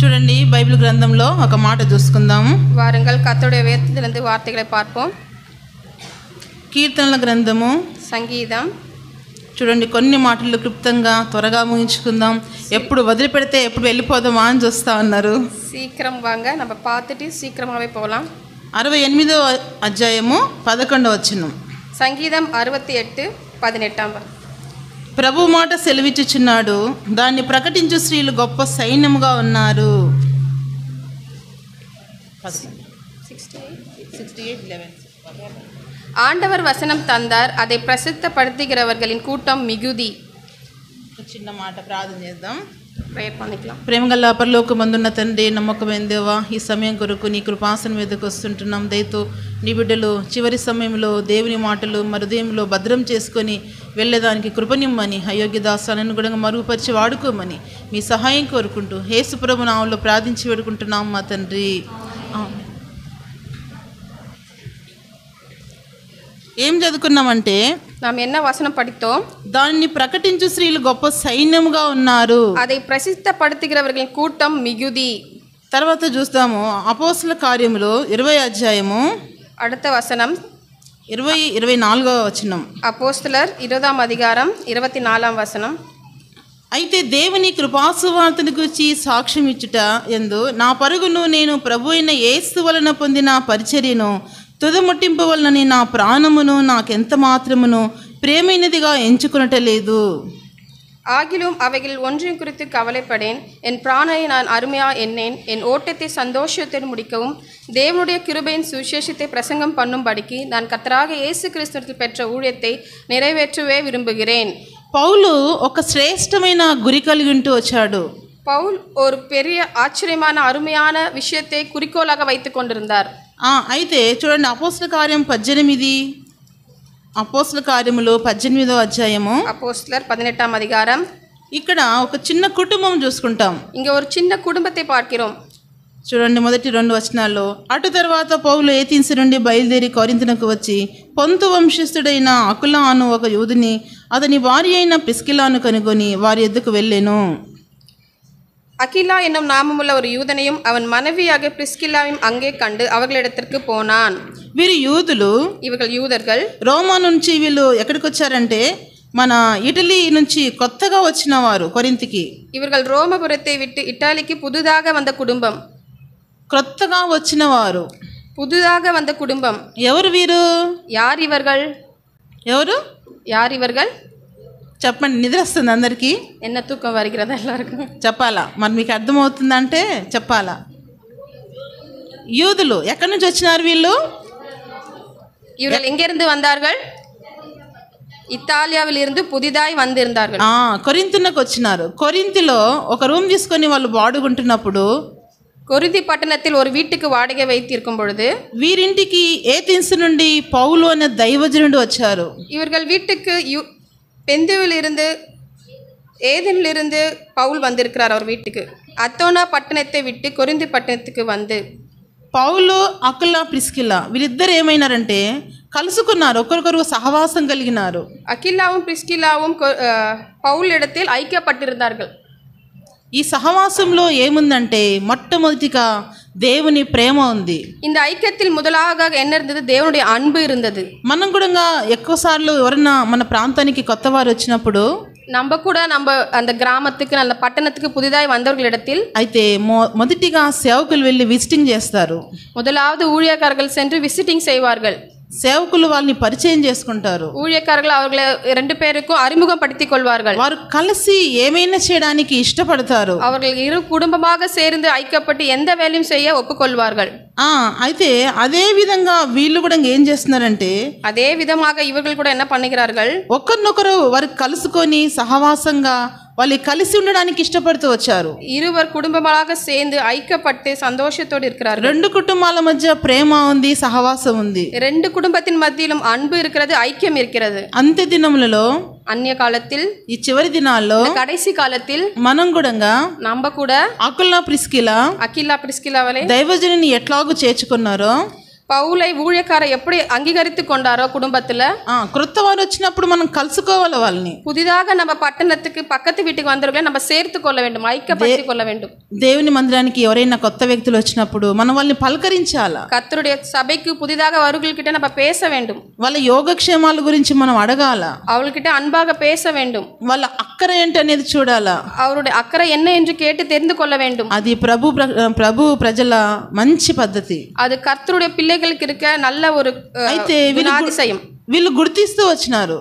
చూడండి బైబిల్ గ్రంథంలో ఒక మాట చూసుకుందాం వారంగల్ கர்த்தருடைய வேதத்திலிருந்து వార్తగా పార్పు కీర్తనల గ్రంథము సంగీతం చూడండి కొన్ని మాటలు క్లుప్తంగా త్వరగా ముగించుకుందాం ఎప్పుడు వదిలిపెడితే ఎప్పుడు వెళ్ళిపోదామా అని చూస్తా ఉన్నారు சீக்கிரம் வாங்க நம்ம பார்த்துட்டு சீக்கிரமாகவே అరవై ఎనిమిదో అధ్యాయము పదకొండవ వచ్చినం సంగీతం అరవై ఎట్టు పదినెట్టాం ప్రభు మాట సెలవిచ్చుచున్నాడు దాన్ని ప్రకటించు స్త్రీలు గొప్ప సైన్యముగా ఉన్నారు ఆండవర్ వసనం తందార్ అదే ప్రసిద్ధ పడతిగిరవర్గలి కూటం మిగుది చిన్న మాట ప్రార్థన చేద్దాం ప్రేమగల మందున్న తండ్రి నమ్మకమైన దేవా ఈ సమయం కొరకు నీ కృపాసన మీదకి వస్తుంటున్నాం దయతో నీ బిడ్డలు చివరి సమయంలో దేవుని మాటలు మరుదయంలో భద్రం చేసుకొని వెళ్ళేదానికి కృపనిమ్మని అయోగ్య దాసాలను కూడా మరుగుపరిచి వాడుకోమని మీ సహాయం కోరుకుంటూ హేసుప్రభు నామంలో ప్రార్థించి పెడుకుంటున్నాం మా తండ్రి ఏం చదువుకున్నామంటే நாம் என்ன పడితో దాన్ని దానిని ప్రకటించు స్త్రీలు గొప్ప సైన్యముగా ఉన్నారు అది ప్రసిద్ధ பிரசித்தப்படுத்துகிறவர்களின் కూటం మిగుది తర్వాత చూస్తాము అపోసల కార్యములో ఇరవై అధ్యాయము అడత వసనం ఇరవై ఇరవై నాలుగవ వచనం அப்போஸ்தலர் ఇరవదాం అధికారం ఇరవై నాలుగవ వసనం అయితే దేవుని కృపాసువార్తను గురించి సాక్ష్యం ఇచ్చుట ఎందు నా పరుగును నేను ప్రభు అయిన ఏస్తు వలన పొందిన పరిచర్యను తుదముట్టింపు వలనని నా ప్రాణమును నాకెంత మాత్రమును ప్రేమైనదిగా ఎంచుకునటలేదు ஆகிலும் அவைகள் ஒன்றின் குறித்து கவலைப்படேன் என் பிராணையை நான் அருமையாக எண்ணேன் என் ஓட்டத்தை சந்தோஷத்துடன் முடிக்கவும் தேவனுடைய கிருபையின் சுவிசேஷத்தை பிரசங்கம் பண்ணும்படிக்கு நான் கத்தராக இயேசு கிறிஸ்துவத்தில் பெற்ற ஊழியத்தை நிறைவேற்றவே விரும்புகிறேன் పౌలు ఒక శ్రేష్టమైన గురి కలిగి ఉంటూ వచ్చాడు పౌల్ ஒரு పెరియ ఆశ్చర్యమైన అరుమయాన విషయத்தை குறிக்கோளாக வைத்து கொண்டிருந்தார் అయితే చూడండి అపోస్ల కార్యం పద్దెనిమిది అపోస్ల కార్యములో పద్దెనిమిదో అధ్యాయము అపోస్లర్ పదినెట్టాం అధికారం ఇక్కడ ఒక చిన్న కుటుంబం చూసుకుంటాం ఇంక ఒక చిన్న కుటుంబతే పాకిరం చూడండి మొదటి రెండు వచనాల్లో అటు తర్వాత పౌలు ఏతిన్సి నుండి బయలుదేరి కోరింతనకు వచ్చి పొంతు వంశస్థుడైన అకులా అను ఒక యూదుని అతని భార్య అయిన పిస్కిలాను కనుగొని వారి ఎద్దుకు వెళ్ళాను அகிலா என்னும் நாமமுள்ள ஒரு யூதனையும் அவன் மனைவியாக பிரிஸ்கில்லாவையும் அங்கே கண்டு அவர்களிடத்திற்கு போனான் వీరు யூதுலு இவர்கள் யூதர்கள் ரோமா నుంచి వీళ్ళు ఎక్కడికి వచ్చారంటే మన ఇటలీ నుంచి కొత్తగా వచ్చిన వారు కొరింతికి ఇవர்கள் ரோமபுரத்தை விட்டு இத்தாலிக்கு புதுதாக வந்த குடும்பம் క్రొత్తగా వచ్చిన వారు புதுதாக வந்த குடும்பம் ఎవరు வீரு யார் இவர்கள் எவரு யார் இவர்கள் చెప్పండి నిద్ర వస్తుంది అందరికీ ఎన్న తూకం వారికి ఎల్లవరకు చెప్పాలా మరి మీకు అర్థమవుతుందంటే చెప్పాలా యూదులు ఎక్కడి నుంచి వచ్చినారు వీళ్ళు இவர்கள் எங்கிருந்து வந்தார்கள் ఇటాలియాలో పుదిదాయి వందిరుందారు ఆ వచ్చినారు కొరింతిలో ఒక రూమ్ తీసుకొని వాళ్ళు వాడుకుంటున్నప్పుడు కొరింతి పట్టణത്തിൽ ஒரு வீட்டுக்கு வாடகை வைத்திருக்கும் பொழுது వీరింటికి ఏతిన్స్ నుండి పౌలు అనే నుండి వచ్చారు ఇవరు వీటికి பெந்துவிலிருந்து ஏதனிலிருந்து பவுல் வந்திருக்கிறார் அவர் வீட்டுக்கு அத்தோனா பட்டணத்தை விட்டு கொரிந்து பட்டணத்துக்கு வந்து పౌలు பிரிஸ்கில்லா ప్రిస్కిల వీళ్ళిద్దరు ఏమైనారంటే కలుసుకున్నారు ఒకరికొరు సహవాసం కలిగినారు అకిలాவும் பிரிஸ்கிலாவும் பவுல் இடத்தில் ஐக்கியப்பட்டிருந்தார்கள் ఈ సహవాసంలో ఏముందంటే మొట్టమొదటిగా దేవుని ప్రేమ ఉంది இந்த ஐக்கியத்தில் முதலாக என்ன இருந்தது தேவனுடைய அன்பு మనం కూడా ఎక్కువసార్లు సార్లు మన ప్రాంతానికి కొత్త వారు వచ్చినప్పుడు நம்ம கூட நம்ம அந்த கிராமத்துக்கு நல்ல பட்டணத்துக்கு புதிதாய் வந்தவர்களிடத்தில் అయితే మొదటిగా సేవకులు వెళ్ళి విజిటింగ్ చేస్తారు முதலாவது ஊழியக்காரர்கள் சென்று விசிட்டிங் செய்வார்கள் సేవకులు వాళ్ళని పరిచయం చేసుకుంటారు ఊయకారులు అవర్లే రెండు పేరుకు అరిముగం పడితే వారు కలిసి ఏమైనా చేయడానికి ఇష్టపడతారు అవర్లు ఇరు కుటుంబమాగా సేరింది ఐక్యపట్టి ఎంత వేలిం చేయ ఒప్పుకొల్వార్గల్ అయితే అదే విధంగా వీళ్ళు కూడా ఏం చేస్తున్నారంటే అదే విధమాగా ఇవర్లు కూడా ఎన్న పండుగరారు ఒకరినొకరు వారు కలుసుకొని సహవాసంగా వాళ్ళు కలిసి ఉండడానికి ఇష్టపడుతూ వచ్చారు இருவர் குடும்பமாக சேர்ந்து ஐக்கப்பட்டு சந்தோஷத்தோடு இருக்கிறார்கள் రెండు కుటుంబాల మధ్య ప్రేమ ఉంది సహవాసం ఉంది ரெண்டு குடும்பத்தின் மத்தியிலும் அன்பு இருக்கிறது ஐக்கியம் இருக்கிறது అంత్య దినములలో అన్య కాలத்தில் ఈ చివరి దినాల్లో కడైసి కాలத்தில் మనం కూడా నమ్మ కూడా అకుల్లా ప్రిస్కిలా అకిల్లా ప్రిస్కిలా వలె దైవజనుని ఎట్లాగూ చేర్చుకున్నారో పౌలై ఊழிయకార ఎప్పుడు అంగీకరిత్తు కొండారో కుటుంబత్తుల క్రొత్తవారు వచ్చినప్పుడు మనం కలుసుకోవాలి వాళ్ళని పుదిదాగా నమ్మ పట్టణత్తుకి పక్కతి వీటికి వందరుగా నమ్మ సేర్తుకొల్ల வேண்டும் ఐక్యపరిచికొల్ల வேண்டும் దేవుని మందిరానికి ఎవరైనా కొత్త వ్యక్తులు వచ్చినప్పుడు మనం వాళ్ళని పలకరించాలా కత్రుడి సభకు పుదిదాగా వరుగులకిట నమ్మ பேச வேண்டும் వాళ్ళ యోగక్షేమాల గురించి మనం అడగాల அவள்கிட்ட அன்பாக பேச வேண்டும் వాళ్ళ అక్కర ఏంటి అనేది చూడాలా அவருடைய அக்கறை என்ன என்று கேட்டு தெரிந்து கொள்ள வேண்டும் అది ప్రభు ప్రభు ప్రజల మంచి పద్ధతి అది కర్తృడే పిల్లకి குழந்தைகளுக்கு இருக்க వీళ్ళు గుర్తిస్తూ వచ్చినారు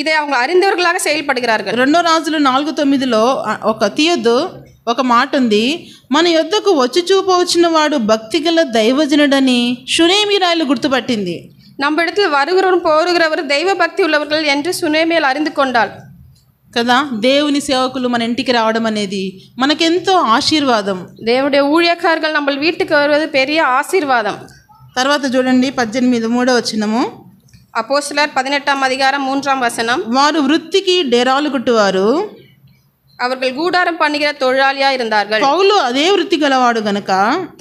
ఇదే అవును అరిందవర్గలాగా செயல்படுகிறார்கள் రెండో రాజులు నాలుగు తొమ్మిదిలో ఒక తీయొద్దు ఒక మాట ఉంది మన యొద్దకు వచ్చి చూపవచ్చిన వాడు భక్తి గల దైవజనుడని రాయలు గుర్తుపట్టింది நம்மிடத்தில் వరుగురు పోరుగురెవరు దైవ భక్తి ఉన్నవర్గలు ఎంటే சுனேமேல் అరిందుకొండాలి కదా దేవుని సేవకులు మన ఇంటికి రావడం అనేది మనకెంతో ఆశీర్వాదం దేవుడే ఊళ్ళకారు నమ్మల్ని వీటికి వరవదు పెరిగే ఆశీర్వాదం తర్వాత చూడండి పద్దెనిమిది మూడో వచ్చినము అపోస్లర్ పదినెట్టాం అధికారం మూன்றாம் వసనం వారు వృత్తికి కుట్టువారు அவர்கள் கூடாரம் பண்ணுகிற தொழிலாளியா இருந்தார்கள் పౌలు அதே వృత్తి గలవాడు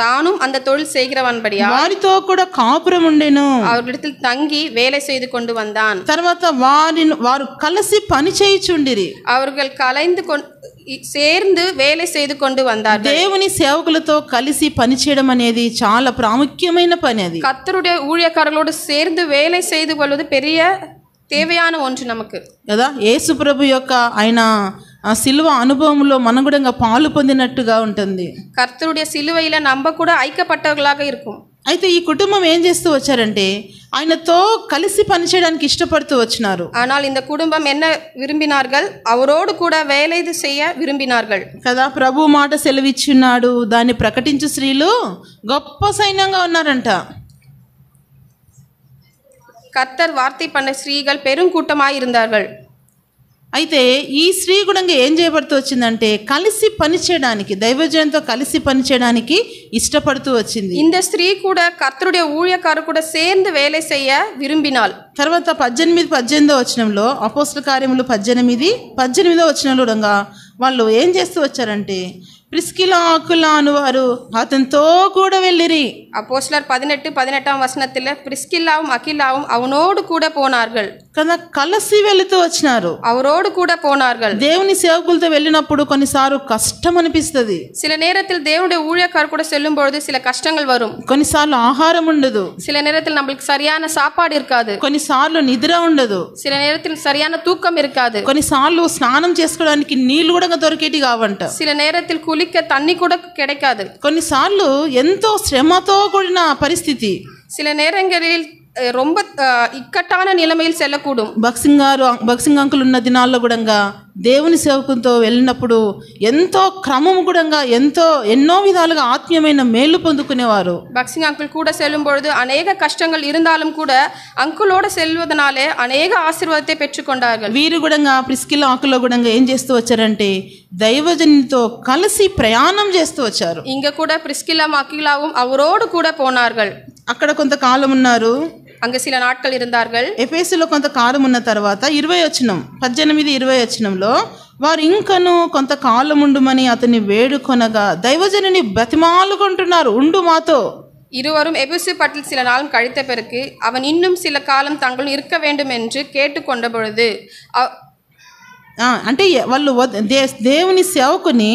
தானும் அந்த தொழில் செய்கிறவன்படியா వారితో கூட కాపురం ఉండెను அவர்களிடத்தில் தங்கி வேலை செய்து கொண்டு வந்தான் తర్వాత வாரின் வாரு கலசி பணி చేయుచుండిరి அவர்கள் கலைந்து கொண் சேர்ந்து வேலை செய்து கொண்டு வந்தார் தேவனி சேவகுலத்தோ கலசி பணி చేయడం అనేది சால ప్రాముఖ్యమైన பணி அது கத்தருடைய ஊழியக்காரர்களோடு சேர்ந்து வேலை செய்து கொள்வது பெரிய தேவையான ஒன்று நமக்கு ஏதா ஏசு பிரபு யோக்கா ஐனா ఆ సిలువ అనుభవంలో మనం కూడా ఇంకా పాలు పొందినట్టుగా ఉంటుంది సిలువ ఇలా నమ్మ కూడా ఐక్యపట్టలాగా ఇరుకు అయితే ఈ కుటుంబం ఏం చేస్తూ వచ్చారంటే ఆయనతో కలిసి పనిచేయడానికి ఇష్టపడుతూ వచ్చినారు ఆనాలు ఇంత కుటుంబం ఎన్న విరుంబినార్గల్ అవరోడు కూడా వేలైదు செய்ய విరుంబినార్గల్ కదా ప్రభు మాట సెలవిచ్చున్నాడు దాన్ని ప్రకటించు స్త్రీలు గొప్ప సైన్యంగా ఉన్నారంట కర్తర్ వార్తీ పండ ஸ்ரீகள் பெருங்கூட்டமாய் இருந்தார்கள் అయితే ఈ స్త్రీగుణంగా ఏం చేయబడుతూ వచ్చిందంటే కలిసి పనిచేయడానికి దైవజనంతో కలిసి పనిచేయడానికి ఇష్టపడుతూ వచ్చింది ఇంద స్త్రీ కూడా కర్తృడే ఊయకారు కూడా సేర్ందు వేలే చెయ్య విరుంబినాల్ తర్వాత పద్దెనిమిది పద్దెనిమిదో వచనంలో అపోస్ల కార్యములు పద్దెనిమిది పద్దెనిమిదో వచ్చిన ఉండగా వాళ్ళు ఏం చేస్తూ వచ్చారంటే ప్రిస్కిల వారు అతనితో కూడా వెళ్ళిరి అపోస్లర్ పదినెట్టు పదినెట్టాం వసనత్తుల ప్రిస్కిల్లావు అఖిలావు అవునోడు కూడా పోనార్గల్ కదా కలసి వెళుతూ వచ్చినారు అవరోడు కూడా పోనాர்கள் దేవుని సేవకులతో వెళ్ళినప్పుడు కొన్నిసార్లు కష్టం అనిపిస్తుంది సిల நேரத்தில் దేవుడి ஊழியக்கார் కూడా செல்லும் பொழுது సిల కష్టంగా వరు కొన్నిసార్లు ఆహారం ఉండదు సిల நேரத்தில் నమ్మకి సరియాన సాపాడు కాదు కొన్నిసార్లు నిద్ర ఉండదు సిల நேரத்தில் సరియాన తూకం இருக்காது కొన్నిసార్లు స్నానం చేసుకోవడానికి నీళ్లు కూడా దొరికేటి కావంట సిల நேரத்தில் குளிக்க తన్ని కూడా కెడకాదు కొన్నిసార్లు ఎంతో శ్రమతో కూడిన పరిస్థితి సిల நேரங்களில் ரொம்ப ఇక్కటాన నిలమేలు భక్సింగ్ గారు భక్సింగ్ అంకులు ఉన్న దినాల్లో కూడా దేవుని సేవకులతో వెళ్ళినప్పుడు ఎంతో క్రమం కూడా ఎంతో ఎన్నో విధాలుగా ఆత్మీయమైన మేలు పొందుకునేవారు భక్సింగ్ అంకులు కూడా செல்லும்பொழுது అనేక కష్టంగా இருந்தாலும் కూడా అంకులోడ செல்வதனாலே అనేక ఆశీర్వాదத்தை పెట్టుకొండారు వీరు కూడా ప్రిస్కిల్ ఆకులో కూడా ఏం చేస్తూ వచ్చారంటే దైవజనితో కలిసి ప్రయాణం చేస్తూ వచ్చారు ఇంక కూడా ప్రిస్కిల మకిలాவும் అవరోడు కూడా పోనారు అక్కడ కొంతకాలం ఉన్నారు అంగ சில நாட்கள் இருந்தார்கள் ఎఫేసులో కాలం ఉన్న తర్వాత ఇరవై వచనం పద్దెనిమిది ఇరవై వచనంలో వారు ఇంకను కాలం ఉండుమని అతన్ని వేడుకొనగా దైవజనుని బతిమాలుకుంటున్నారు ఉండు మాతో ఇరువరు ఎబుసు పట్ల சில நாள் கழித்த பிறகு அவன் இன்னும் சில காலம் தங்கள் இருக்க வேண்டும் என்று கேட்டுக்கொண்ட பொழுது అంటే వాళ్ళు దేవుని సేవకుని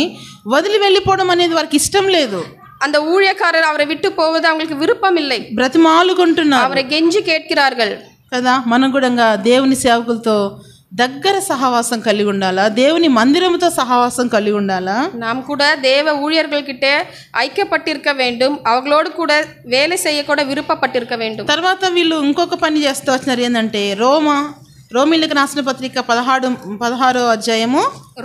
వదిలి వెళ్ళిపోవడం అనేది వారికి ఇష్టం లేదు அந்த ஊழியக்காரர் அவரை விட்டு போவது அவங்களுக்கு விருப்பம் இல்லை బ్రతిమాలుకుంటున్నారు அவரை கெஞ்சி கேட்கிறார்கள் కదా మనం కూడా ఇంకా దేవుని సేవకులతో దగ్గర సహవాసం కలిగి ఉండాలా దేవుని మందిరంతో సహవాసం కలిగి ఉండాలా நாம் கூட தேவ ஊழியர்கள்கிட்ட ஐக்கியப்பட்டிருக்க வேண்டும் அவர்களோடு கூட வேலை செய்ய கூட விருப்பப்பட்டிருக்க வேண்டும் తర్వాత వీళ్ళు ఇంకొక పని చేస్తూ వచ్చినారు ఏంటంటే రోమా రోమిలకు రాసిన పత్రిక పదహారు పదహారో అధ్యాయము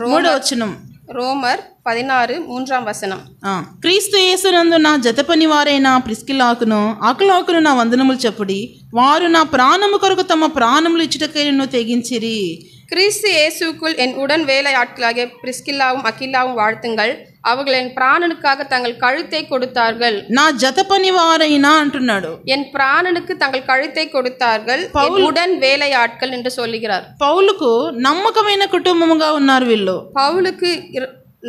మూడో వచనం రోమர் பதினாறு மூன்றாம் வசனம் ஆ கிறிஸ்து வந்து நான் ஜத பண்ணி வாரே நான் பிரிஸ்கில் ஆக்கணும் ஆக்கலாக்கணும் நான் வந்தனமுல் செப்படி வாரு நான் பிராணமு கொரகு தம்ம பிராணமுல் இன்னும் தெகிஞ்சிரி கிறிஸ்து இயேசுக்குள் என் உடன் வேலை ஆட்களாக பிரிஸ்கில்லாவும் அகில்லாவும் வாழ்த்துங்கள் அவர்கள் என் பிராணனுக்காக தங்கள் கழுத்தை கொடுத்தார்கள் நான் ஜத பண்ணி வாரேனா அன்று என் பிராணனுக்கு தங்கள் கழுத்தை கொடுத்தார்கள் உடன் வேலை ஆட்கள் என்று சொல்லுகிறார் பவுலுக்கு நம்மக்கமையின குடும்பமாக உன்னார் வில்லோ பவுலுக்கு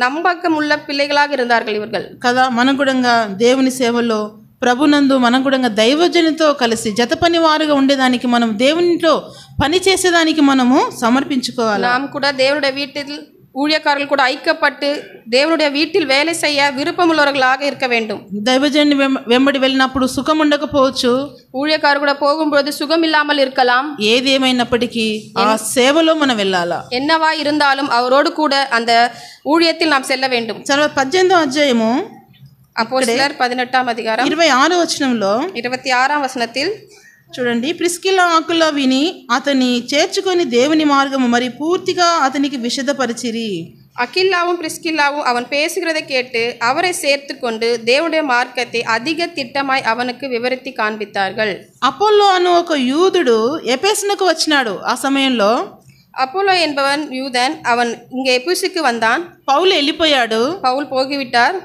నమ్మకముల్ల పిల్లలాగ ఇందార్గల్ ఇవర్గల్ కదా మనగుడంగా దేవుని సేవలో ప్రభునందు మనగుడంగా దైవజనితో కలిసి జత వారుగా ఉండేదానికి మనం దేవునితో పని చేసేదానికి మనము సమర్పించుకోవాలి నాము కూడా దేవుడ వీటి ఊళ్ళకారులు కూడా ఐక్యపట్టు దేవుడి వీటి వేల చెయ్య విరుపములొరగలాగా ఇరకవేండు దైవజని వెంబడి వెళ్ళినప్పుడు సుఖం ఉండకపోవచ్చు ఊழிయకారుడు పోగుంపోదు సుఖం ఇల్లామల్ ఇరుకలాం ఏదేమైనప్పటికీ ఆ సేవలో మనం వెళ్ళాలా ఎన్నవా ఇరుందాలం అవరోడు కూడా అంద ஊழியத்தில் நாம் செல்ல வேண்டும் చాలా పద్దెనిమిదో అధ్యాయము అపోస్తలర్ పదినెట్టాం అధికారం ఇరవై ఆరో వచనంలో ఇరవై ఆరాం వచనത്തിൽ చూడండి ప్రిస్కిల ఆకుల విని అతని చేర్చుకొని దేవుని మార్గము మరి పూర్తిగా అతనికి విషదపరిచిరి அகில்லாவும் பிரிஸ்கில்லாவும் அவன் பேசுகிறதை கேட்டு அவரை சேர்த்து கொண்டு தேவனுடைய மார்க்கத்தை அதிக திட்டமாய் அவனுக்கு விவரித்து காண்பித்தார்கள் அப்போல்லோ அனு ஒரு யூதுடு எபேசனுக்கு வச்சினாடு ஆ சமயம்லோ அப்போலோ என்பவன் யூதன் அவன் இங்கே எபேசுக்கு வந்தான் பவுல் எல்லிப்போயாடு பவுல் போகிவிட்டார்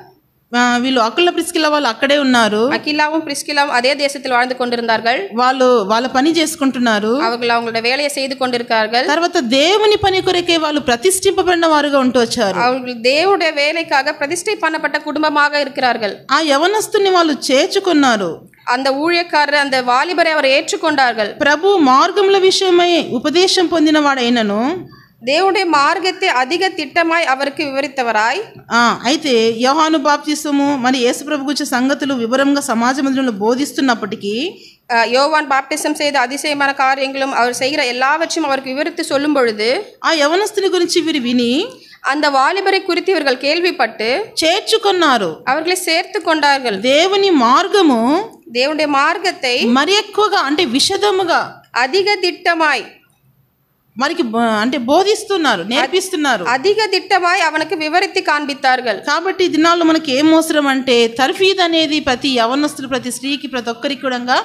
వీళ్ళు అకుల ప్రిస్కిలా వాళ్ళు అక్కడే ఉన్నారు అకిలాவும் பிரிஸ்கிலாவும் అదే தேசத்தில் வாழ்ந்து கொண்டிருந்தார்கள் వాళ్ళు వాళ్ళ పని చేసుకుంటున్నారు அவர்கள் அவங்களோட வேலையை செய்து கொண்டிருக்கார்கள் తర్వాత దేవుని పని కొరకే వాళ్ళు ప్రతిష్ఠింపబడిన వారుగా ఉంటూ వచ్చారు அவர்கள் தேவனுடைய வேலைக்காக பிரதிஷ்டை பண்ணப்பட்ட குடும்பமாக இருக்கிறார்கள் ఆ యవనస్తుని వాళ్ళు చేర్చుకున్నారు அந்த ஊழியக்காரர் அந்த வாலிபரை அவர் ஏற்றுக்கொண்டார்கள் ప్రభు మార్గముల విషయమై ఉపదేశం పొందిన దేవుడి மார்க்கத்தை அதிக திட்டமாய் அவருக்கு விவரித்தவராய் అయితే యోహాను బాప్తిసము మరి యేసుప్రభు గురించి సంగతులు వివరంగా సమాజ మందిరంలో బోధిస్తున్నప్పటికీ யோவான் பாப்டிசம் செய்த அதிசயமான காரியங்களும் அவர் செய்கிற எல்லாவற்றையும் அவருக்கு விவரித்து சொல்லும் பொழுது ஆ யவனஸ்தினி குறித்து இவர் வினி அந்த வாலிபரை குறித்து இவர்கள் கேள்விப்பட்டு சேர்த்துக்கொண்டாரோ அவர்களை சேர்த்து கொண்டார்கள் தேவனி மார்க்கமும் தேவனுடைய மார்க்கத்தை மரியக்குவாக அண்டை விஷதமுக அதிக திட்டமாய் మనకి అంటే బోధిస్తున్నారు నేర్పిస్తున్నారు అధిక దిట్టమై అవనకు వివరిత్తి కాన్పిస్తారు కాబట్టి దినాల్లో మనకి ఏం అవసరం అంటే తర్ఫీద్ అనేది ప్రతి యవనస్తులు ప్రతి స్త్రీకి ప్రతి ఒక్కరికి కూడా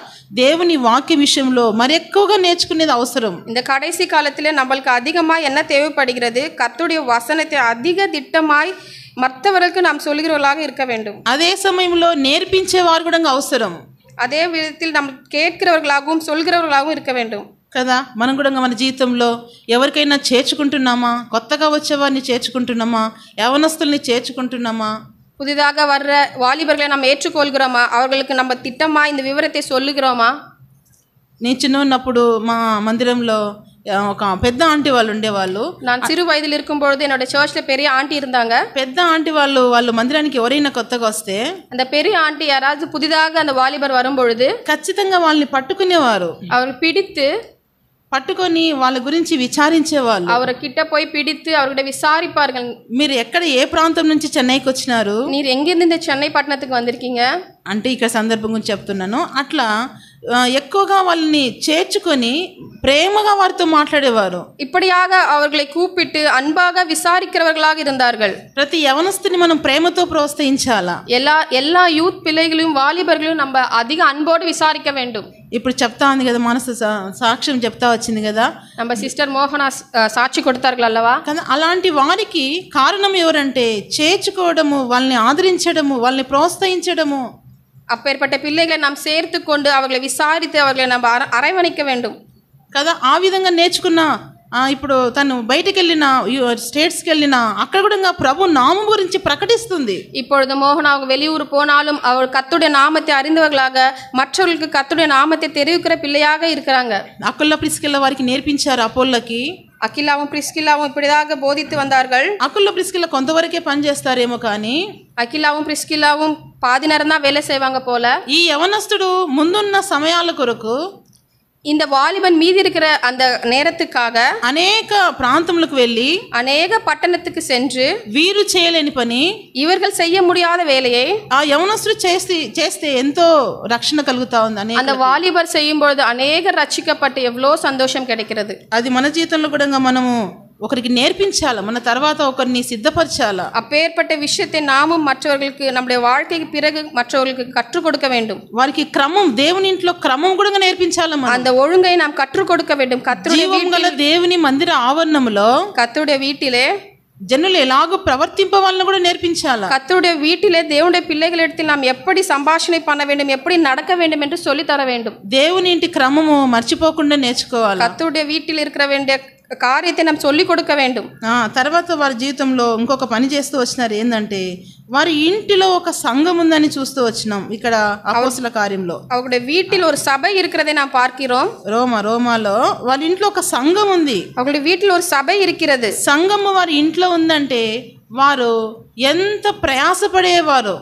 దేవుని వాక్య విషయంలో మరి ఎక్కువగా నేర్చుకునేది అవసరం இந்த கடைசி காலத்தில் நம்மளுக்கு அதிகமாக என்ன தேவைப்படுகிறது கர்த்துடைய வசனத்தை அதிக திட்டமாய் மற்றவர்களுக்கு நாம் సొలిగిరలాగా இருக்க வேண்டும் அதே సమయంలో నేర్పించే వారు కూడా అవసరం அதே விதத்தில் நாம் கேட்கிறவர்களாகவும் சொல்கிறவர்களாகவும் இருக்க வேண்டும் కదా మనం కూడా మన జీవితంలో ఎవరికైనా చేర్చుకుంటున్నామా కొత్తగా వచ్చేవారిని చేర్చుకుంటున్నామా యవనస్తుల్ని చేర్చుకుంటున్నామా புதிதாக வர்ற வாலிபர்களை நம்ம ஏற்றுக்கொள்கிறோமா அவர்களுக்கு நம்ம திட்டமா இந்த விவரத்தை சொல்லுகிறோமா నేను చిన్న ఉన్నప్పుడు మా మందిరంలో ఒక పెద్ద ఆంటీ వాళ్ళు ఉండేవాళ్ళు నా చిరు వైద్యులు இருக்கும்பொழுது என்னோட சர்ச்ல பெரிய ఆంటీ இருந்தாங்க పెద్ద ఆంటీ వాళ్ళు వాళ్ళు మందిరానికి ఎవరైనా కొత్తగా వస్తే పెరిగి ఆంటీ ஆண்டி யாராவது పుదిదాగా అంత వాలిబర్ வரும்பொழுது ఖచ్చితంగా వాళ్ళని పట్టుకునేవారు அவர் పిడిత్ పట్టుకొని వాళ్ళ గురించి విచారించేవాళ్ళు వాళ్ళు கிட்ட போய் பிடித்து మీరు ఎక్కడ ఏ ప్రాంతం నుంచి చెన్నైకి వచ్చినారు మీరు ఎంగిరి చెన్నై పట్టణానికి వందిరికింగ అంటే ఇక్కడ సందర్భం గురించి చెప్తున్నాను అట్లా ఎక్కువగా వాళ్ళని చేర్చుకొని ప్రేమగా వారితో మాట్లాడేవారు இப்படியாக அவர்களை கூப்பிட்டு அன்பாக விசாரிக்கிறவர்களாக ప్రతి యవనస్తుని మనం ప్రేమతో ప్రోత్సహించాలా ఎలా ఎలా యూత్ పిల్లలు వాలిబర్లు నమ్మ అధిక அன்போடு విసారిక వేండు ఇప్పుడు చెప్తా ఉంది కదా మనసు సాక్ష్యం చెప్తా వచ్చింది కదా నమ్మ సిస్టర్ మోహన సాక్షి కొడతారు అల్లవా కానీ అలాంటి వారికి కారణం ఎవరంటే చేర్చుకోవడము వాళ్ళని ఆదరించడము వాళ్ళని ప్రోత్సహించడము அப்பேற்பட்ட பிள்ளைகளை நாம் சேர்த்து கொண்டு அவர்களை விசாரித்து அவர்களை நாம் அரவணைக்க வேண்டும் కదా ఆ విధంగా నేర్చుకున్నా ఇప్పుడు తను బయటకు వెళ్ళిన స్టేట్స్కి వెళ్ళినా అక్కడ కూడా ప్రభు నామం గురించి ప్రకటిస్తుంది ఇప్పుడు మోహన్ அவங்க வெளியூர் போனாலும் அவர் கத்துடைய நாமத்தை அறிந்தவர்களாக மற்றவர்களுக்கு கத்துடைய நாமத்தை தெரிவிக்கிற பிள்ளையாக இருக்கிறாங்க அக்குள்ள பிரிஸ்கில்ல వారికి నేర్పించారు అపోల్లకి అఖిలావం ప్రిస్కిలావం ఇప్పటిదాకా బోధిత్తు వందార్గల్ అకుల్ల ప్రిస్కిల్ల కొంతవరకే పని చేస్తారేమో కానీ అఖిలావం ప్రిస్కిలావం பாதி நேரம் தான் வேலை செய்வாங்க போல ఈ యవనస్తుడు ముందున్న సమయాల కొరకు இந்த வாலிபன் மீதி இருக்கிற அந்த நேரத்துக்காக அநேக பிராந்தங்களுக்கு வெள்ளி அநேக பட்டணத்துக்கு சென்று వీరు செயலனி பண்ணி இவர்கள் செய்ய முடியாத வேலையை ஆ యవనస్తుడు చేసి చేస్తే ఎంతో రక్షణ அந்த வாலிபர் செய்யும் பொழுது அநேக ரட்சிக்கப்பட்டு எவ்வளோ சந்தோஷம் கிடைக்கிறது அது மன జీవితంలో కూడా மனமும் ఒకరికి నేర్పించాలా మన తర్వాత ఒకరిని సిద్ధపరచాలా அப்பேற்பட்ட விஷயத்தை நாமும் மற்றவர்களுக்கு நம்முடைய வாழ்க்கைக்கு பிறகு மற்றவர்களுக்கு கற்றுக் கொடுக்க வேண்டும் వారికి క్రమం దేవుని ఇంట్లో క్రమం కూడా నేర్పించాలా మనం அந்த ஒழுங்கை நாம் கற்றுக் கொடுக்க வேண்டும் கத்தருடைய జీవం வீட்டில் గల దేవుని మందిర ఆవరణములో கத்தருடைய வீட்டிலே జనులు ఎలాగో ప్రవర్తింపవాలని కూడా నేర్పించాలా கத்தருடைய வீட்டிலே தேவனுடைய பிள்ளைகளிடத்தில் நாம் எப்படி சம்பாஷணை பண்ண வேண்டும் எப்படி நடக்க வேண்டும் என்று சொல்லித் தர வேண்டும் దేవుని ఇంటి క్రమము మర్చిపోకుండా నేర్చుకోవాలి கத்தருடைய வீட்டில் இருக்கிற வேண்டிய కార్యతే నాకు చొల్లి కొడుక వేండు తర్వాత వారి జీవితంలో ఇంకొక పని చేస్తూ వచ్చినారు ఏంటంటే వారి ఇంటిలో ఒక సంఘం ఉందని చూస్తూ వచ్చినాం ఇక్కడ అవసర కార్యంలో ఒకటి వీటిలో ఒక సభ ఇరుకురదే నా పార్కి రోమ్ రోమా రోమాలో వారి ఇంట్లో ఒక సంఘం ఉంది ఒకటి వీటిలో ఒక సభ ఇరికిరదు సంఘము వారి ఇంట్లో ఉందంటే వారు ఎంత ప్రయాసపడేవారు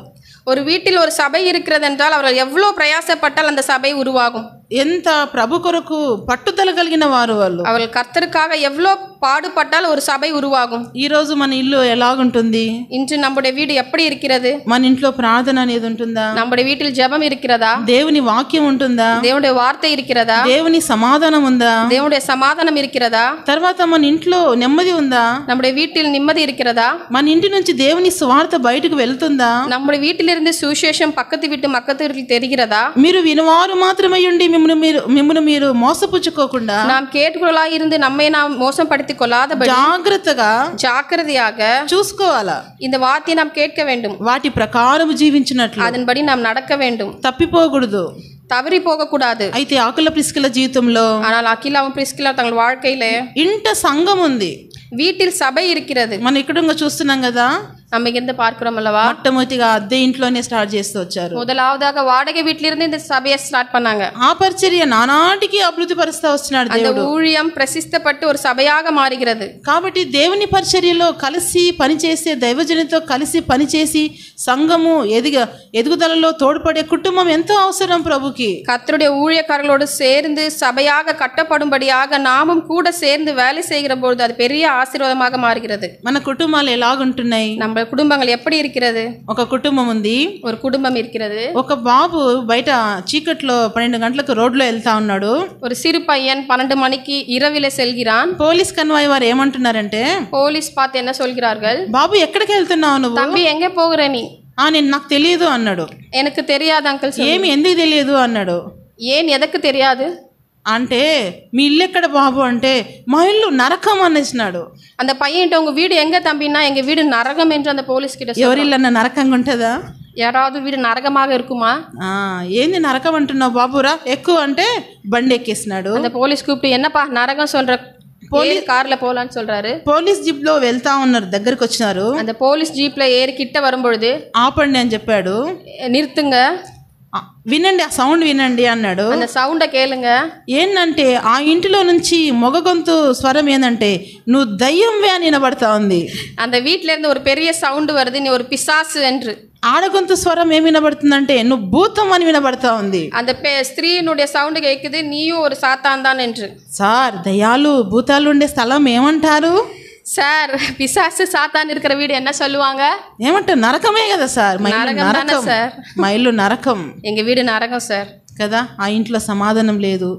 ஒரு வீட்டில் ஒரு சபை இருக்கிறது என்றால் அவர்கள் எவ்வளோ பிரயாசப்பட்டால் அந்த சபை உருவாகும் ఎంత ప్రభు కొరకు పట్టుదల కలిగిన వారు వాళ్ళు అవల్ కర్తరుకాగా ఎవ్లో పాడుపడ్డాలు ఒక సభ ఉరువాగం ఈ రోజు మన ఇల్లు ఎలాగుంటుంది ఇంటి నమ్ముడే వీడు ఎప్పుడు ఇరికిరదు మన ఇంట్లో ప్రార్థన అనేది ఉంటుందా నమ్ముడే వీటిలో జపం ఇరికిరదా దేవుని వాక్యం ఉంటుందా దేవుడే వార్త ఇరికిరదా దేవుని సమాధానం ఉందా దేవుడే సమాధానం ఇరికిరదా తర్వాత మన ఇంట్లో నెమ్మది ఉందా నమ్ముడే వీటి నెమ్మది ఇరికిరదా మన ఇంటి నుంచి దేవుని స్వార్థ బయటకు వెళ్తుందా నమ్ముడే వీటిలిరింది సుశేషం పక్కతి వీటి మక్కతి తిరిగిరదా మీరు వినవారు మాత్రమే ఉండి మిమ్మల్ని మీరు మిమ్మల్ని మీరు మోసపుచ్చుకోకుండా நாம் கேட்டுக்கொள்ளா இருந்து நம்மை நாம் மோசப்படுத்திக்கொள்ளாதபடி జాగ్రత్తగా ஜாக்கிரதையாக చూసుకోవాలా இந்த வார்த்தையை நாம் கேட்க வேண்டும் వాటి ప్రకారం జీవించినట్లు அதன்படி நாம் நடக்க வேண்டும் తప్పిపోకూడదు தவறி போகக்கூடாదు అయితే ఆకుల ప్రిస్కిల జీవితంలో ஆனால் அகிலாவும் பிரிஸ்கிலா தங்கள் வாழ்க்கையில ఇంట సంఘం ఉంది వీటిల్ సభ ఇరికిరదు మనం ఇక్కడ చూస్తున్నాం కదా நம்ம இங்கிருந்து பார்க்கிறோம் அல்லவா మొట్టమొదటిగా అద్దె ఇంట్లోనే స్టార్ట్ చేస్తూ వచ్చారు முதலாவதாக வாடகை வீட்டிலிருந்து இந்த சபையை ஸ்டார்ட் பண்ணாங்க ఆ పరిచర్య నానాటికి అభివృద్ధి పరుస్తూ அந்த ஊழியம் பிரசித்தப்பட்டு ஒரு சபையாக மாறுகிறது కాబట్టి దేవుని పరిచర్యలో கலசி పనిచేసే దైవజనుతో கலசி పనిచేసి சங்கமும் எதுக ఎదుగుదలలో తోడ్పడే కుటుంబం ఎంతో అవసరం ప్రభుకి கர்த்தருடைய ஊழியக்காரர்களோடு சேர்ந்து சபையாக கட்டப்படும்படியாக நாமும் கூட சேர்ந்து வேலை செய்கிற பொழுது அது பெரிய ஆசீர்வாதமாக மாறுகிறது మన కుటుంబాలు ఎలాగుంటున్నాయి நம்ம వాళ్ళ కుటుంబాలు ఎప్పుడు ఇరికిరదు ఒక కుటుంబం ఉంది ఒక కుటుంబం ఇరికిరదు ఒక బాబు బయట చీకట్లో పన్నెండు గంటలకు రోడ్లో వెళ్తా ఉన్నాడు ஒரு சிறு பையன் பன்னெண்டு மணிக்கு இரவில செல்கிறான் పోలీస్ కన్వాయ్ వారు ఏమంటున్నారంటే போலீஸ் பார்த்து என்ன சொல்கிறார்கள் బాబు ఎక్కడికి వెళ్తున్నావు నువ్వు தம்பி எங்கே போகிற நீ ఆ నేను నాకు తెలియదు అన్నాడు எனக்கு தெரியாது அங்கிள் ఏమి ఎందుకు తెలియదు అన్నాడు ஏன் எதற்கு தெரியாது అంటే మీ ఇల్లు ఎక్కడ బాబు అంటే మా ఇల్లు నరకం అనేసినాడు అంత పయ్యంటే ఉంగ వీడు ఎంగ తంపినా ఎంగ వీడు నరకం ఏంటో అంత పోలీస్ కిట ఎవరిల్లన్న నరకంగా ఉంటుందా ఎవరాదు వీడు నరకమాగా ఎరుకుమా ఏంది నరకం అంటున్నావు బాబురా ఎక్కువ అంటే బండి ఎక్కేసినాడు అంత పోలీస్ కూప్పుడు ఎన్నపా నరకం సొల్ర పోలీస్ కార్ల పోలని సొల్రారు పోలీస్ జీప్ లో వెళ్తా ఉన్నారు దగ్గరికి వచ్చినారు అంత పోలీస్ జీప్ లో ఏరి కిట్ట వరంబడుది ఆపండి అని చెప్పాడు నిర్తంగా వినండి ఆ సౌండ్ వినండి అన్నాడు సౌండ్ சவுண்ட ఏంటంటే ఆ ఇంటిలో నుంచి మొగ గొంతు స్వరం ఏంటంటే నువ్వు వే అని వినబడతా ఉంది అంత వీటిలో ఒక పెరియ సౌండ్ వరది నీ ఒక ஒரு பிசாசு ఆడగొంతు స్వరం ఏం వినబడుతుందంటే నువ్వు భూతం అని వినబడతా ఉంది అంత స్త్రీ ஸ்திரீயினுடைய సౌండ్ கேட்குது நீயும் ఒక సాతాందా தான் సార్ దయాలు భూతాలు ఉండే స్థలం ఏమంటారు சார் பிசாசு சாத்தான் இருக்கிற வீடு என்ன சொல்லுவாங்க ఏమంటే నరకమే కదా సార్ మా ఇల్లు నరకం దానా నరకం సార్? మా ఇల్లు எங்க வீடு நரகம் சார் కదా ఆ ఇంట్లో సమాధానం లేదు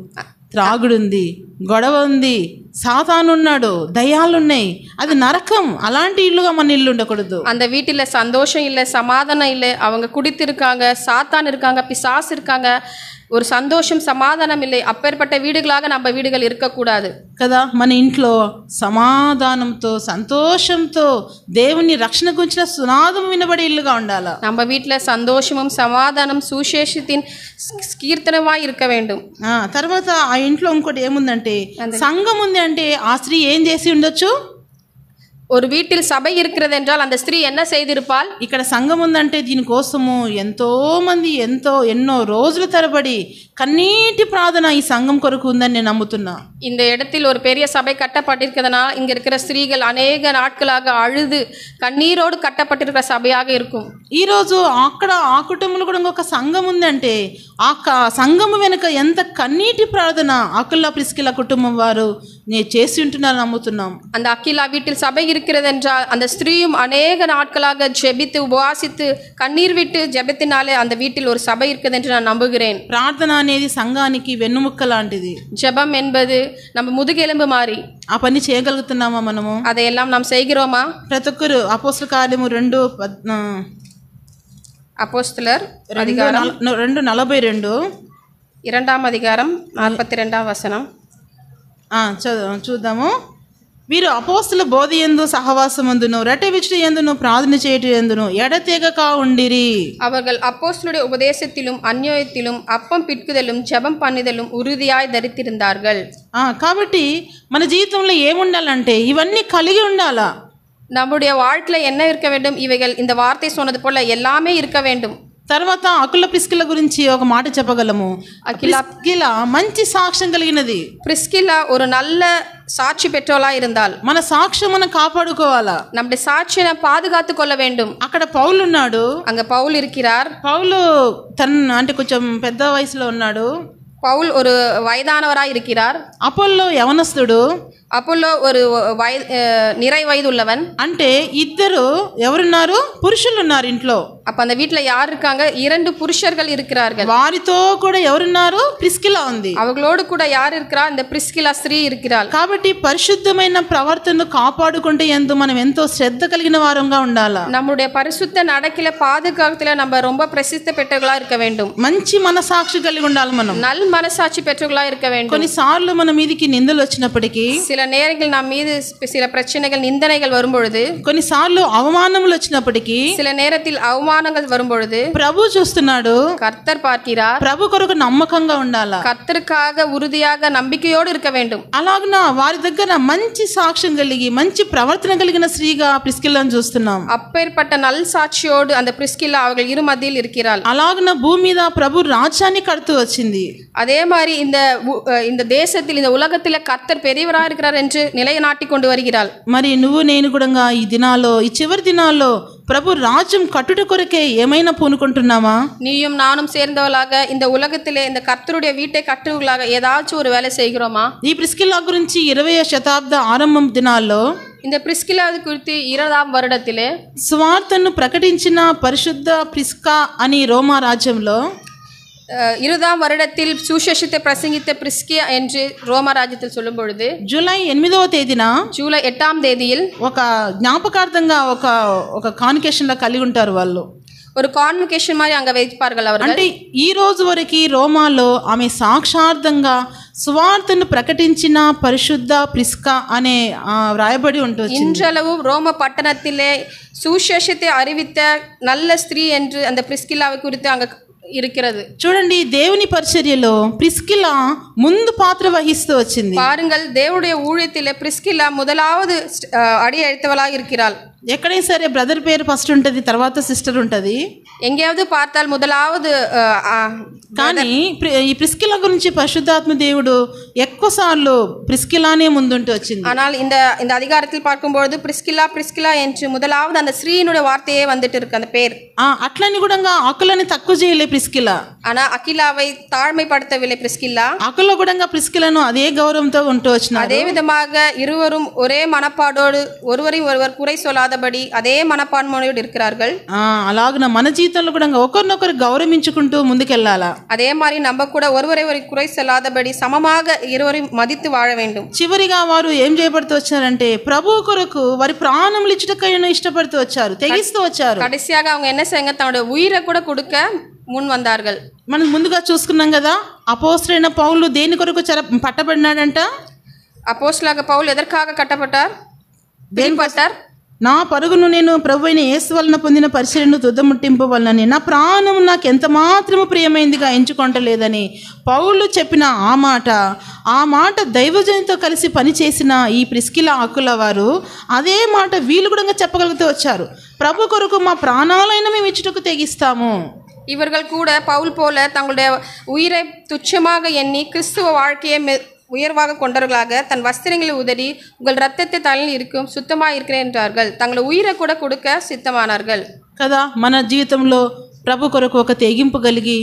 త్రాగుడుంది గొడవ ఉంది సాతానున్నాడు దయాలున్నాయి అది నరకం అలాంటి ఇల్లుగా మన ఇల్లు ఉండకూడదు அந்த வீட்டில் சந்தோஷம் இல்லை சமாதானம் இல்லை அவங்க குடித்திருக்காங்க சாத்தான் இருக்காங்க பிசாசு இருக்காங்க ஒரு சந்தோஷம் சமாதானம் இல்லை அப்பேற்பட்ட வீடுகளாக நம்ம வீடுகள் இருக்கக்கூடாது కదా మన ఇంట్లో సమాధానంతో సంతోషంతో దేవుని రక్షణ గురించిన సునాదం వినబడే ఇల్లుగా ఉండాలి நம்ம வீட்டில் சந்தோஷமும் சமாதானம் சுசேஷத்தின் కీర్తనవాయి இருக்க வேண்டும் తర్వాత ఆ ఇంట్లో ఇంకోటి ఏముందంటే సంఘం ఉంది అంటే ఆ స్త్రీ ఏం చేసి ఉండొచ్చు ஒரு வீட்டில் சபை இருக்கிறது என்றால் அந்த ஸ்திரீ என்ன செய்திருப்பாள் இக்கட சங்கம் అంటే தீன் కోసము ఎంతో మంది ఎంతో ఎన్నో రోజుల తరబడి కన్నీటి ప్రార్థన ఈ సంఘం కొరకు ఉందని నేను నమ్ముతున్నా இந்த இடத்தில் ஒரு பெரிய சபை கட்டப்பட்டிருக்கிறதுனா இங்க இருக்கிற ஸ்திரீகள் அநேக நாட்களாக அழுது கண்ணீரோடு கட்டப்பட்டிருக்கிற சபையாக இருக்கும் ఈరోజు అక్కడ ఆ కుటుంబంలో కూడా ఒక సంఘం ఉందంటే ఆ సంఘము వెనుక ఎంత కన్నీటి ప్రార్థన అకుల్లా ప్రిస్కిల కుటుంబం వారు నేను చేసి ఉంటున్నారు నమ్ముతున్నాం அந்த அக்கிலா வீட்டில் சபை இருக்கிறது என்றால் அந்த ஸ்திரீயும் அநேக நாட்களாக ஜெபித்து உபவாசித்து கண்ணீர் விட்டு ஜெபத்தினாலே அந்த வீட்டில் ஒரு சபை இருக்குது ప్రార్థన అనేది సంఘానికి వెన్నుముక్క లాంటిది జబం என்பது நம்ம முதுகெலும்பு మారి ఆ పని చేయగలుగుతున్నామా మనము அதையெல்லாம் நாம் செய்கிறோமா ప్రతి ఒక్కరు అపోసల కార్యము రెండు அப்போஸ்தலர் அதிகாரம் రెండు నలభై రెండు இரண்டாம் అధికారం நாற்பத்தி రెండవ வசனம் ஆ చదువు చూద్దాము వీరు అపోస్తుల బోధ ఎందు సహవాసమందును రటవిచ్చు ఎందును ప్రార్థన చేయటం ఎందును ఎడతీగక ఉండిరి అవర్గల్ అపోస్తులుడి ఉపదేశత్తిలు అన్యోయత్తిలు అప్పం పిట్కుదలు జపం పన్నిదలు ఉరుదియాయ్ ధరితిరుందార్గల్ కాబట్టి మన జీవితంలో ఏముండాలంటే ఇవన్నీ కలిగి ఉండాలా நம்முடைய வாழ்க்கையில் என்ன இருக்க வேண்டும் ఇవైగల్ இந்த வார்த்தை சொன்னது పోల எல்லாமே இருக்க வேண்டும் తర్వాత అకుల ప్రిస్కిల గురించి ఒక మాట చెప్పగలము అకిల ప్రిస్కిల మంచి సాక్ష్యం కలిగినది ప్రిస్కిల ఒక నల్ల சாட்சி பெற்றோலா இருந்தால் మన సాక్ష్యం మనం కాపాడుకోవాలా நம்முடைய సాక్ష్యం பாதுகாத்து கொள்ள வேண்டும் అక్కడ పౌలు ఉన్నాడు அங்க పౌல் இருக்கிறார் పౌలు తన్ అంటే కొంచెం పెద్ద వయసులో ఉన్నాడు పౌల్ ஒரு வயதானவராய் இருக்கிறார் அப்பல்லோ యవనస్తుడు அப்போல்லோ ஒரு வயது நிறை வயது உள்ளவன் அன்ட்டு இத்தரும் எவருன்னாரும் புருஷன் உன்னார் இன்ட்லோ அப்ப அந்த வீட்ல யார் இருக்காங்க இரண்டு புருஷர்கள் இருக்கிறார்கள் வாரித்தோ கூட எவருன்னாரும் பிரிஸ்கிலா வந்து அவங்களோடு கூட யார் இருக்கிறா அந்த பிரிஸ்கிலா ஸ்ரீ இருக்கிறாள் காபட்டி பரிசுத்தமைன பிரவர்த்தனை காப்பாடு கொண்டு எந்த மனம் எந்தோ ஸ்ரத்த கலிகின வாரங்க உண்டால நம்முடைய பரிசுத்த நடக்கல பாதுகாத்துல நம்ம ரொம்ப பிரசித்த பெற்றவர்களா இருக்க வேண்டும் மஞ்சி மனசாட்சி கலிகுண்டாலும் மனம் நல் மனசாட்சி பெற்றவர்களா இருக்க வேண்டும் கொஞ்சம் சார்ல மனம் மீதிக்கு நிந்தல் வச்சினப்படிக்கு சில சில நேரங்கள் நாம் மீது சில பிரச்சனைகள் நிந்தனைகள் வரும்பொழுது சார்லு அவமானங்கள் వచ్చినప్పటికీ சில நேரத்தில் அவமானங்கள் வரும்பொழுது பிரபு చూస్తున్నాడు கர்த்தர் பார்க்கிறார் பிரபு కొరకు நம்மக்கங்க ఉండాలా கர்த்தருக்காக உறுதியாக நம்பிக்கையோடு இருக்க வேண்டும் அலாகுனா வாரி దగ్గర మంచి சாட்சியம் కలిగి మంచి ప్రవర్తన కలిగిన ஸ்ரீகா ప్రిస్కిల్లను చూస్తున్నాం அப்பேற்பட்ட நல் சாட்சியோடு அந்த பிரிஸ்கில்லா அவர்கள் இரு மத்தியில் இருக்கிறாள் அலாகுனா భూమి మీద ప్రభు రాజ్యాన్ని కడుతూ அதே மாதிரி இந்த இந்த தேசத்தில் இந்த உலகத்தில் கர்த்தர் பெரியவராக இருக்கிறார் வருகிறார் என்று நிலையநாட்டி கொண்டு வருகிறாள் மரி நுவு நேனு கூடங்கா இதனாலோ இச்சிவரி தினாலோ பிரபு ராஜ்யம் கட்டுட கொறக்கே ஏமைன போனுக்கொண்டுனாமா நீயும் நானும் சேர்ந்தவளாக இந்த உலகத்திலே இந்த கர்த்தருடைய வீட்டை கட்டுவளாக ஏதாச்சும் ஒரு வேலை செய்கிறோமா நீ பிரிஸ்கில்லா குறிஞ்சி இருபய சதாப்த ஆரம்பம் தினாலோ இந்த பிரிஸ்கிலா குறித்து இருபதாம் வருடத்திலே சுவார்த்தன்னு பிரகடிச்சினா பரிசுத்த பிரிஸ்கா அணி ரோமா ராஜ்யம்லோ இருதாம் வருடத்தில் சுசேஷத்தை பிரசங்கித்த பிரிஸ்கியா என்று ரோமராஜ்யத்தில் சொல்லும் பொழுது ஜூலை எண்பதோ தேதினா ஜூலை எட்டாம் தேதியில் ஒக ஞாபகார்த்தங்க ஒக ஒக கான்வெகேஷன்ல கலிகி உண்டாரு வாழ்ந்து ஒரு கான்வெகேஷன் மாதிரி அங்க வைப்பார்கள் அவர் அண்டே ஈ ரோஜு வரைக்கும் ரோமாலோ ஆமே சாட்சார்த்தங்க சுவார்த்தன்னு பிரகட்டின பரிசுத்த பிரிஸ்கா அனே ராயபடி உண்டு இன்றளவும் ரோம பட்டணத்திலே சுசேஷத்தை அறிவித்த நல்ல ஸ்திரீ என்று அந்த பிரிஸ்கிலாவை குறித்து அங்க இருக்கிறது చూడండి దేవుని పరిచర్యలో பிரிஸ்கிலா முந்து పాత్ర వహిస్తూ వచ్చింది பாருங்கள் தேவனுடைய ஊழியத்தில் பிரிஸ்கில்லா முதலாவது அடி எடுத்தவளாக இருக்கிறாள் ఎక్కడైనా సరే பிரதர் பேர் ఫస్ట్ ఉంటుంది తర్వాత సిస్టర్ ఉంటుంది ఎంగేవదు పార్తాల్ మొదలావదు కానీ ప్రిస్కిల గురించి పరిశుద్ధాత్మ దేవుడు ఎక్కువ సార్లు ప్రిస్కిలానే ముందుంటూ వచ్చింది ஆனால் இந்த இந்த அதிகாரத்தில் பார்க்கும்போது பிரிஸ்கிலா பிரிஸ்கிலா என்று முதலாவது அந்த ஸ்ரீனுடைய வார்த்தையே அந்த பேர் அட்லனி கூடங்க ஆக்கలని తక్కువ చేయలే ప్రిస్కిలా అనా అఖిలావై తాழ்மைப்படுத்தவில்லை பிரிஸ்கில்லா அகில கூடங்க பிரிஸ்கிலனும் அதே கௌரவத்தோ கொண்டு வச்சினார் அதே விதமாக இருவரும் ஒரே மனப்பாடோடு ஒருவரை ஒருவர் குறை சொல்லாதபடி அதே மனப்பான்மையோடு இருக்கிறார்கள் అలాగన మన జీవితంలో కూడా ఒకరినొకరు గౌరవించుకుంటూ ముందుకెళ్ళాలా అదే మరి నమ్మ కూడా ఒరువరే ఒరి కురై సలాదబడి సమమాగ ఇరువరి మదిత్తు వాడ వేండు చివరిగా వారు ఏం చేయబడుతూ వచ్చారంటే ప్రభు కొరకు వారి ప్రాణములు ఇచ్చటకైనా ఇష్టపడుతూ వచ్చారు తెగిస్తూ వచ్చారు కడిసియాగా அவங்க என்ன செய்யுங்க தன்னோட உயிரை கூட கொடுக்க ముందు வந்தார்கள் మనం ముందుగా చూసుకున్నాం కదా అపోసరైన పౌలు దేని కొరకు చెర పట్టబడినాడంట పౌలు பவுல் కట్టబడ్డారు దేని పట్టారు నా పరుగును నేను ప్రభు అయిన యేసు వలన పొందిన పరిచయను దుద్దముట్టింపు వలనని నా ప్రాణం నాకు ఎంత మాత్రము ప్రియమైందిగా ఎంచుకుంటలేదని పౌలు చెప్పిన ఆ మాట ఆ మాట దైవజనితో కలిసి పనిచేసిన ఈ ప్రిస్కిల ఆకుల వారు అదే మాట వీలు కూడా చెప్పగలుగుతూ వచ్చారు ప్రభు కొరకు మా ప్రాణాలైన మేము ఇచ్చుటకు తెగిస్తాము இவர்கள் கூட பவுல் போல தங்களுடைய உயிரை துச்சமாக எண்ணி கிறிஸ்துவ வாழ்க்கையை மெ உயர்வாக கொண்டவர்களாக தன் வஸ்திரங்களை உதறி உங்கள் ரத்தத்தை தலையில் இருக்கும் சுத்தமாக இருக்கிறேன் என்றார்கள் தங்களை உயிரை கூட கொடுக்க சித்தமானார்கள் கதா மன ஜீவிதம்லோ பிரபு కొరకు ఒక தெகிம்பு கலுகி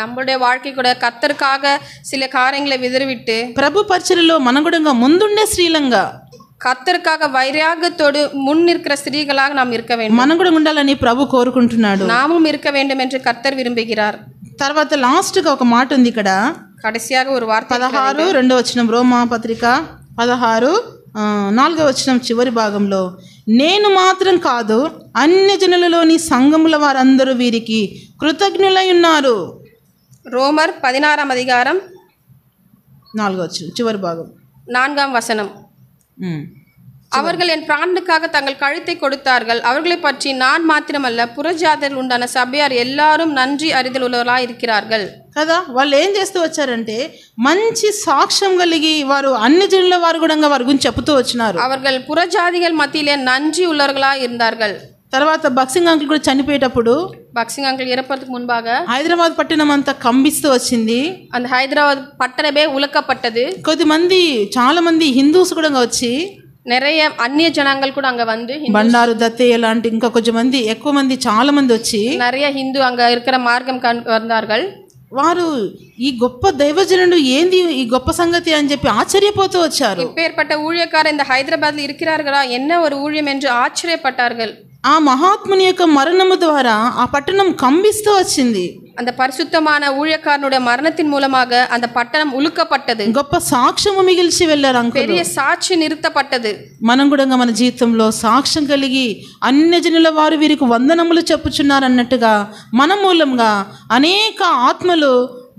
நம்மளுடைய வாழ்க்கை கூட கத்தருக்காக சில காரியங்களை விதறிவிட்டு பிரபு பரிசலிலோ மனங்குடுங்க முந்துண்டே ஸ்ரீலங்கா கர்த்தருக்காக வைராகத்தோடு முன்னிற்கிற ஸ்திரீகளாக நாம் இருக்க வேண்டும் మనం కూడా ఉండాలని ప్రభు కోరుకుంటున్నాడు நாமும் இருக்க வேண்டும் என்று கர்த்தர் తర్వాత లాస్ట్గా ఒక మాట ఉంది ఇక్కడ கடைசியாக ఒక வார்த்தை పదహారు రెండో వచ్చిన రోమా పత్రిక పదహారు నాలుగో వచనం చివరి భాగంలో నేను మాత్రం కాదు అన్య జనులలోని సంఘముల వారందరూ వీరికి కృతజ్ఞులై ఉన్నారు రోమర్ பதினாறாம் అధికారం నాలుగో వచనం చివరి భాగం నాన్గాం వసనం அவர்கள் என் பிராணனுக்காக தங்கள் கழுத்தை கொடுத்தார்கள் அவர்களை பற்றி நான் மாத்திரமல்ல புரஜாதரில் உண்டான சபையார் எல்லாரும் நன்றி அறிதல் உள்ளவர்களா இருக்கிறார்கள் కదా వాళ్ళు ఏం చేస్తూ వచ్చారంటే మంచి సాక్ష్యం కలిగి వారు అన్ని జిల్లాల వారు కూడా వారి గురించి చెప్తూ వచ్చినారు நன்றி పురజాదిగల్ இருந்தார்கள் తర్వాత బక్సింగ్ అంకుల్ కూడా చనిపోయేటప్పుడు బక్సింగ్ అంకుల్ ఇరపడకు మున్బాగా హైదరాబాద్ పట్టణం అంతా కంబిస్తూ వచ్చింది అంత హైదరాబాద్ పట్టణమే ఉలకపట్టది కొద్దిమంది చాలా మంది హిందూస్ కూడా వచ్చి நிறைய அந்நிய జనాంగాలు కూడా அங்க వంది బండారు దత్తయ్య లాంటి ఇంకా కొంచెం మంది ఎక్కువ మంది చాలా మంది వచ్చి நிறைய హిందూ అంగ ఇక్కడ మార్గం కనుగొన్నారు వారు ఈ గొప్ప దైవజనుడు ఏంది ఈ గొప్ప సంగతి అని చెప్పి ఆశ్చర్యపోతూ వచ్చారు இப்பேற்பட்ட ஊழியக்காரர் இந்த ஹைதராபாத்ல இருக்கிறார்களா என்ன ஒரு ஊழியம் என்று ஆச்சரியப்பட்டார்கள் ఆ మహాత్ముని యొక్క మరణము ద్వారా ఆ పట్టణం కంబిస్తూ వచ్చింది அந்த பரிசுத்தமான ஊழியக்காரனுடைய மரணத்தின் மூலமாக அந்த பட்டணம் உலுக்கப்பட்டது గొప్ప సాక్ష్యము మిగిల్చి వెళ్ళారు అంకుల్ సాక్షి சாட்சி நிறுத்தப்பட்டது మనం కూడా మన జీవితంలో సాక్ష్యం కలిగి అన్ని జనుల వారు వీరికి వందనములు చెప్పుచున్నారు అన్నట్టుగా మన మూలంగా అనేక ఆత్మలు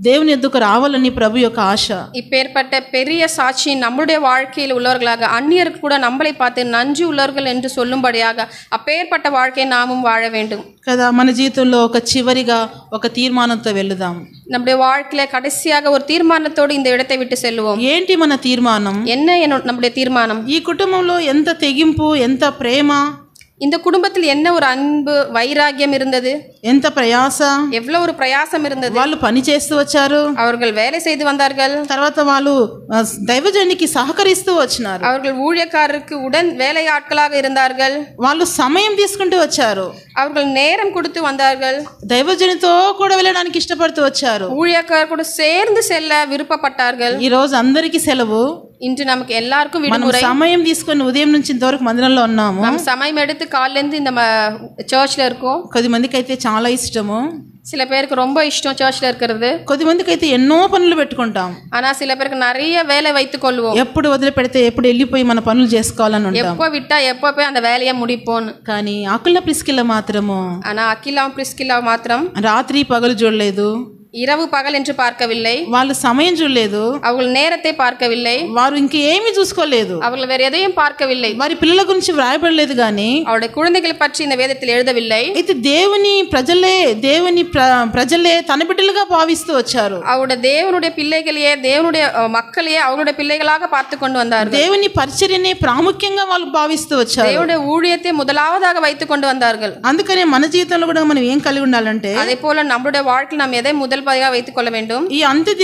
தேவன் ఎద్దుకు రావాలని பிரபு యొక్క ఆశ இப்பேற்பட்ட பெரிய சாட்சி நம்முடைய வாழ்க்கையில் உள்ளவர்களாக அந்நியருக்கு கூட நம்மளை பார்த்து நஞ்சு உள்ளவர்கள் என்று சொல்லும்படியாக அப்பேற்பட்ட வாழ்க்கையை நாமும் வாழ வேண்டும் கதா மன జీవితంలో ஒரு சிவரிகா ஒரு தீர்மானத்தை வெல்லுதாம் நம்முடைய வாழ்க்கையில கடைசியாக ஒரு தீர்மானத்தோடு இந்த இடத்தை விட்டு செல்லுவோம் ஏன்டி மன தீர்மானம் என்ன என்னோட நம்முடைய தீர்மானம் இ కుటుంబంలో எந்த తెగింపు எந்த பிரேமா இந்த குடும்பத்தில் என்ன ஒரு அன்பு வைராகியம் இருந்தது எந்த பிரயாசம் ఎవ్వల ஒரு பிரயாசம் இருந்தது వాళ్ళు பணி செய்து వచ్చారు அவர்கள் வேலை செய்து வந்தார்கள் తర్వాత వాళ్ళు தெய்வஜனிக்கு సహకరిస్తూ வச்சினார் அவர்கள் ஊழியக்காரருக்கு உடன் வேலை ஆட்களாக இருந்தார்கள் వాళ్ళు సమయం తీసుకుంటూ వచ్చారు அவர்கள் நேரம் கொடுத்து வந்தார்கள் దైవజనితో கூட விளையாடனுக்கு ఇష్టపడుతూ వచ్చారు ஊழியக்காரர் கூட சேர்ந்து செல்ல விருப்பப்பட்டார்கள் ఈ రోజు செலவு ఇంటి நமக்கு எல்லாருக்கும் விடுமுறை சமயம் తీసుకొని ఉదయం నుంచి ఇంతవరకు మందిరంలో ఉన్నాము మనం సమయం எடுத்து காலையிலிருந்து இந்த சர்ச்ல இருக்கோம் కొద్ది మందికి అయితే చాలా ఇష్టము சில பேருக்கு ரொம்ப இஷ்டம் சர்ச்ல இருக்கிறது కొద్ది మందికి అయితే ఎన్నో పనులు పెట్టుకుంటాం ஆனா சில பேருக்கு நிறைய வேலை வைத்து கொள்வோம் ఎప్పుడు వదిలిపెడితే ఎప్పుడు వెళ్ళిపోయి మన పనులు చేసుకోవాలని ఉంటాం எப்போ விட்டா எப்போ போய் அந்த வேலையை முடிப்போம் కానీ అకిల ప్రిస్కిల మాత్రము ఆనా అకిల ప్రిస్కిల మాత్రం రాత్రి పగలు చూడలేదు ఇరవు పగలెంచి పార్కవిల్లై వాళ్ళు సమయం చూడలేదు అవులు నేరతే పార్కవిల్లై వారు ఇంకేమీ చూసుకోలేదు అవులు వేరే ఎదయం పార్కవిల్లై వారి పిల్లల గురించి వ్రాయబడలేదు గాని అవడ కుళందగిలి పచ్చి ఇంత వేదத்தில் எழுதவில்லை ఇది దేవుని ప్రజలే దేవుని ప్రజలే తన బిడ్డలుగా భావిస్తూ వచ్చారు அவட தேவனுடைய பிள்ளைகளையே தேவனுடைய மக்களையே அவருடைய பிள்ளைகளாக பார்த்து கொண்டு வந்தார் தேவனி பரிச்சரியனை ప్రాముఖ్యంగా వాళ్ళు భావిస్తూ వచ్చారు దేవుడి ஊழியத்தை முதலாவதாக வைத்து கொண்டு வந்தார்கள் అందుకనే మన జీవితంలో కూడా మనం ఏం కలిగి ఉండాలంటే అదే పోల நம்மளுடைய வாழ்க்கையில் நாம் எதை முதல் உபாதையாக வைத்துக் கொள்ள வேண்டும் ఈ